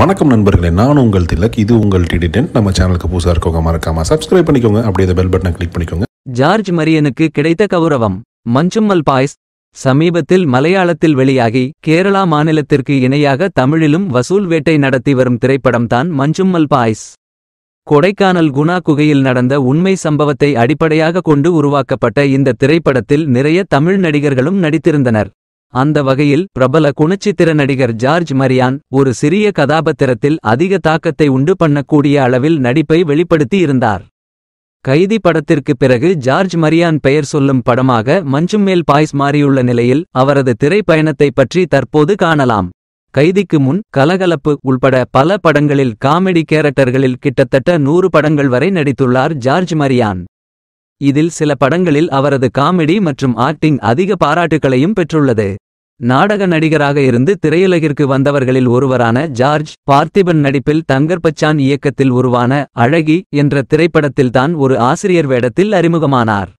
வணக்கம் நண்பர்களே நான் உங்கள் திலக் இது உங்கள் டிடிடென்ட் நம்ம சேனலுக்கு புதுசாக இருக்கவங்க மறக்காம சப்ஸ்கிரைப் பண்ணிக்கோங்க அப்படியே இந்த பெல் பட்டனை கிளிக் பண்ணிக்கோங்க ஜார்ஜ் மரியனுக்கு கிடைத்த கௌரவம் மஞ்சும்மல் பாய்ஸ் சமீபத்தில் மலையாளத்தில் வெளியாகி கேரளா மாநிலத்திற்கு இணையாக தமிழிலும் வசூல் வேட்டை நடத்தி வரும் திரைப்படம் தான் மஞ்சும்மல் பாய்ஸ் கொடைக்கானல் குணா குகையில் நடந்த உண்மை சம்பவத்தை அடிப்படையாக கொண்டு உருவாக்கப்பட்ட இந்த திரைப்படத்தில் நிறைய தமிழ் நடிகர்களும் நடித்திருந்தனர் அந்த வகையில் பிரபல குணச்சித்திர நடிகர் ஜார்ஜ் மரியான் ஒரு சிறிய கதாபாத்திரத்தில் அதிக தாக்கத்தை உண்டு பண்ணக்கூடிய அளவில் நடிப்பை வெளிப்படுத்தி இருந்தார் கைதி படத்திற்கு பிறகு ஜார்ஜ் மரியான் பெயர் சொல்லும் படமாக மஞ்சும் மேல் பாய்ஸ் மாறியுள்ள நிலையில் அவரது திரைப்பயணத்தை பற்றி தற்போது காணலாம் கைதிக்கு முன் கலகலப்பு உள்பட பல படங்களில் காமெடி கேரக்டர்களில் கிட்டத்தட்ட நூறு படங்கள் வரை நடித்துள்ளார் ஜார்ஜ் மரியான் இதில் சில படங்களில் அவரது காமெடி மற்றும் ஆக்டிங் அதிக பாராட்டுகளையும் பெற்றுள்ளது நாடக நடிகராக இருந்து திரையுலகிற்கு வந்தவர்களில் ஒருவரான ஜார்ஜ் பார்த்திபன் நடிப்பில் தங்கர் பச்சான் இயக்கத்தில் உருவான அழகி என்ற திரைப்படத்தில்தான் ஒரு ஆசிரியர் வேடத்தில் அறிமுகமானார்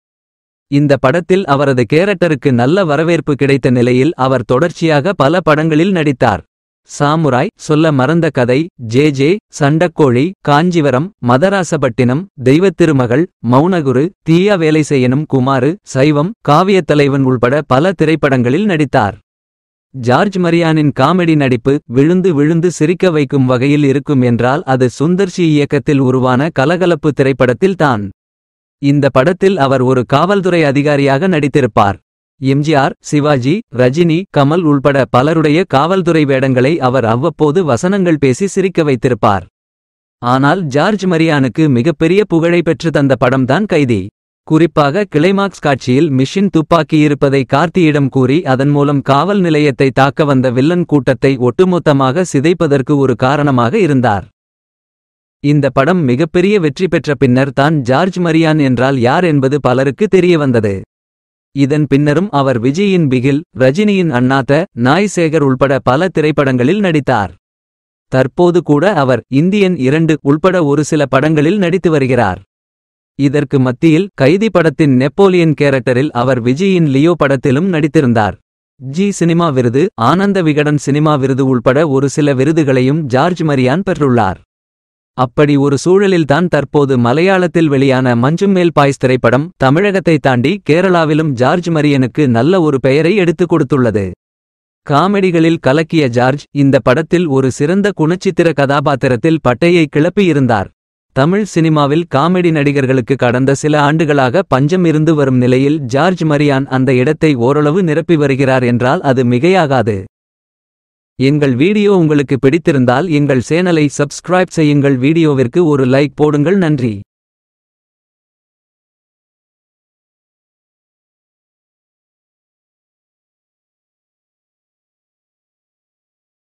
இந்த படத்தில் அவரது கேரக்டருக்கு நல்ல வரவேற்பு கிடைத்த நிலையில் அவர் தொடர்ச்சியாக பல படங்களில் நடித்தார் சாமுராய் சொல்ல மறந்த கதை ஜே ஜே சண்டக்கோழி காஞ்சிவரம் மதராசபட்டினம் தெய்வத்திருமகள் மௌனகுரு தீயா வேலை செய்யனும் குமாரு சைவம் காவியத் தலைவன் உள்பட பல திரைப்படங்களில் நடித்தார் ஜார்ஜ் மரியானின் காமெடி நடிப்பு விழுந்து விழுந்து சிரிக்க வைக்கும் வகையில் இருக்கும் என்றால் அது சுந்தர்ஷி இயக்கத்தில் உருவான கலகலப்பு திரைப்படத்தில் தான் இந்த படத்தில் அவர் ஒரு காவல்துறை அதிகாரியாக நடித்திருப்பார் எம்ஜிஆர் சிவாஜி ரஜினி கமல் உள்பட பலருடைய காவல்துறை வேடங்களை அவர் அவ்வப்போது வசனங்கள் பேசி சிரிக்க வைத்திருப்பார் ஆனால் ஜார்ஜ் மரியானுக்கு மிகப்பெரிய புகழை பெற்று தந்த படம்தான் கைதி குறிப்பாக கிளைமாக்ஸ் காட்சியில் மிஷின் துப்பாக்கி இருப்பதை கார்த்தியிடம் கூறி அதன் மூலம் காவல் நிலையத்தை தாக்க வந்த வில்லன் கூட்டத்தை ஒட்டுமொத்தமாக சிதைப்பதற்கு ஒரு காரணமாக இருந்தார் இந்த படம் மிகப்பெரிய வெற்றி பெற்ற பின்னர் தான் ஜார்ஜ் மரியான் என்றால் யார் என்பது பலருக்கு தெரிய வந்தது இதன் பின்னரும் அவர் விஜயின் பிகில் ரஜினியின் அண்ணாத்த நாய்சேகர் உள்பட பல திரைப்படங்களில் நடித்தார் தற்போது கூட அவர் இந்தியன் இரண்டு உள்பட ஒரு சில படங்களில் நடித்து வருகிறார் இதற்கு மத்தியில் கைதி படத்தின் நெப்போலியன் கேரக்டரில் அவர் விஜயின் லியோ படத்திலும் நடித்திருந்தார் ஜி சினிமா விருது ஆனந்த விகடன் சினிமா விருது உள்பட ஒரு சில விருதுகளையும் ஜார்ஜ் மரியான் பெற்றுள்ளார் அப்படி ஒரு சூழலில்தான் தற்போது மலையாளத்தில் வெளியான மஞ்சும் மேல் பாய்ஸ் திரைப்படம் தமிழகத்தை தாண்டி கேரளாவிலும் ஜார்ஜ் மரியனுக்கு நல்ல ஒரு பெயரை எடுத்துக் கொடுத்துள்ளது காமெடிகளில் கலக்கிய ஜார்ஜ் இந்த படத்தில் ஒரு சிறந்த குணச்சித்திர கதாபாத்திரத்தில் பட்டையை கிளப்பியிருந்தார் தமிழ் சினிமாவில் காமெடி நடிகர்களுக்கு கடந்த சில ஆண்டுகளாக பஞ்சம் இருந்து வரும் நிலையில் ஜார்ஜ் மரியான் அந்த இடத்தை ஓரளவு நிரப்பி வருகிறார் என்றால் அது மிகையாகாது எங்கள் வீடியோ உங்களுக்கு பிடித்திருந்தால் எங்கள் சேனலை சப்ஸ்கிரைப் செய்யுங்கள் வீடியோவிற்கு ஒரு லைக் போடுங்கள் நன்றி